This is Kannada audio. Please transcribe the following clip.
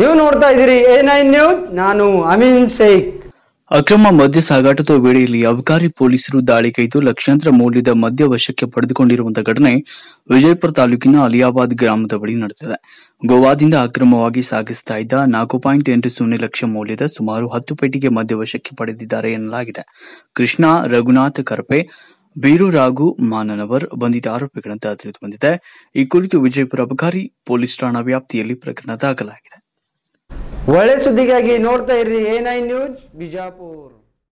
ನೀವು ನೋಡ್ತಾ ಇದ್ದೀರಿ ಎ ನೈನ್ ನ್ಯೂಸ್ ನಾನು ಅಮೀನ್ ಸೇಖ್ ಅಕ್ರಮ ಮದ್ಯ ಸಾಗಾಟದ ವೇಳೆಯಲ್ಲಿ ಅಬಕಾರಿ ಪೊಲೀಸರು ದಾಳಿಗೈದು ಲಕ್ಷಾಂತರ ಮೌಲ್ಯದ ಮದ್ಯ ವಶಕ್ಕೆ ಪಡೆದುಕೊಂಡಿರುವಂತಹ ಘಟನೆ ವಿಜಯಪುರ ತಾಲೂಕಿನ ಅಲಿಯಾಬಾದ್ ಗ್ರಾಮದ ಬಳಿ ನಡೆದಿದೆ ಗೋವಾದಿಂದ ಅಕ್ರಮವಾಗಿ ಸಾಗಿಸ್ತಾ ಇದ್ದ ನಾಲ್ಕು ಪಾಯಿಂಟ್ ಎಂಟು ಸೊನ್ನೆ ಲಕ್ಷ ಮೌಲ್ಯದ ಸುಮಾರು ಹತ್ತು ಪೆಟ್ಟಿಗೆ ಮದ್ಯ ವಶಕ್ಕೆ ಪಡೆದಿದ್ದಾರೆ ಎನ್ನಲಾಗಿದೆ ಕೃಷ್ಣ ರಘುನಾಥ್ ಕರ್ಪೆ ಬೀರು ರಾಘು ಮಾನನವರ್ ಬಂಧಿತ ಆರೋಪಿಗಳಂತೆ ತಿಳಿದು ಬಂದಿದೆ ಈ ಕುರಿತು ವಿಜಯಪುರ ಅಬಕಾರಿ ಪೊಲೀಸ್ ಠಾಣಾ ವ್ಯಾಪ್ತಿಯಲ್ಲಿ ಪ್ರಕರಣ ದಾಖಲಾಗಿದೆ ಒಳ್ಳೆ ಸುದ್ದಿಗಾಗಿ ನೋಡ್ತಾ ಇರ್ರಿ ಎ ನೈನ್ ನ್ಯೂಸ್ ಬಿಜಾಪುರ್